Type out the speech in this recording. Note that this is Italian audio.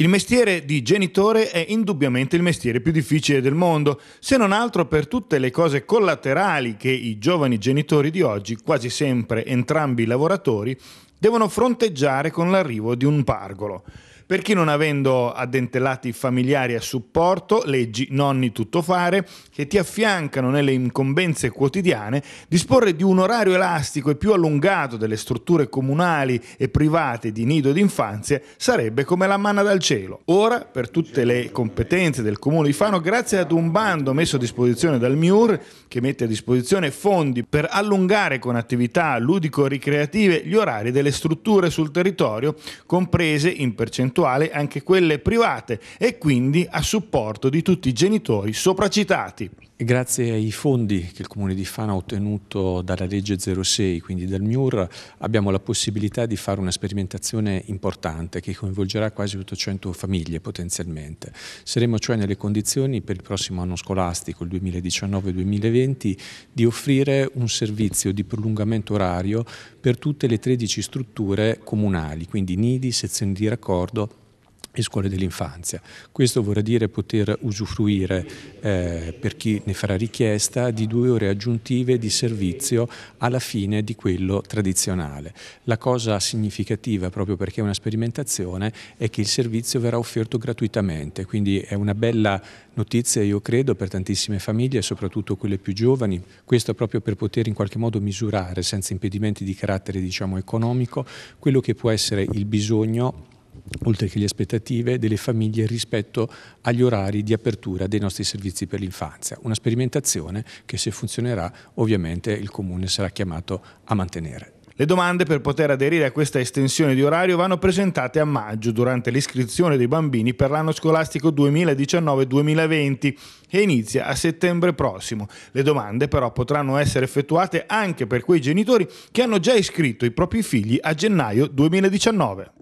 Il mestiere di genitore è indubbiamente il mestiere più difficile del mondo, se non altro per tutte le cose collaterali che i giovani genitori di oggi, quasi sempre entrambi lavoratori, devono fronteggiare con l'arrivo di un pargolo. Per chi non avendo addentellati familiari a supporto, leggi nonni tuttofare, che ti affiancano nelle incombenze quotidiane, disporre di un orario elastico e più allungato delle strutture comunali e private di nido d'infanzia sarebbe come la manna dal cielo. Ora, per tutte le competenze del comune di Fano, grazie ad un bando messo a disposizione dal MIUR, che mette a disposizione fondi per allungare con attività ludico-ricreative gli orari delle strutture sul territorio, comprese in percentuale virtuali anche quelle private e quindi a supporto di tutti i genitori sopracitati. Grazie ai fondi che il Comune di Fana ha ottenuto dalla legge 06, quindi dal MIUR, abbiamo la possibilità di fare una sperimentazione importante che coinvolgerà quasi 800 famiglie potenzialmente. Saremo cioè nelle condizioni per il prossimo anno scolastico, il 2019-2020, di offrire un servizio di prolungamento orario per tutte le 13 strutture comunali, quindi nidi, sezioni di raccordo, e scuole dell'infanzia. Questo vorrà dire poter usufruire, eh, per chi ne farà richiesta, di due ore aggiuntive di servizio alla fine di quello tradizionale. La cosa significativa, proprio perché è una sperimentazione, è che il servizio verrà offerto gratuitamente, quindi è una bella notizia, io credo, per tantissime famiglie, soprattutto quelle più giovani, questo proprio per poter in qualche modo misurare, senza impedimenti di carattere diciamo, economico, quello che può essere il bisogno oltre che le aspettative delle famiglie rispetto agli orari di apertura dei nostri servizi per l'infanzia. Una sperimentazione che se funzionerà ovviamente il Comune sarà chiamato a mantenere. Le domande per poter aderire a questa estensione di orario vanno presentate a maggio durante l'iscrizione dei bambini per l'anno scolastico 2019-2020 che inizia a settembre prossimo. Le domande però potranno essere effettuate anche per quei genitori che hanno già iscritto i propri figli a gennaio 2019.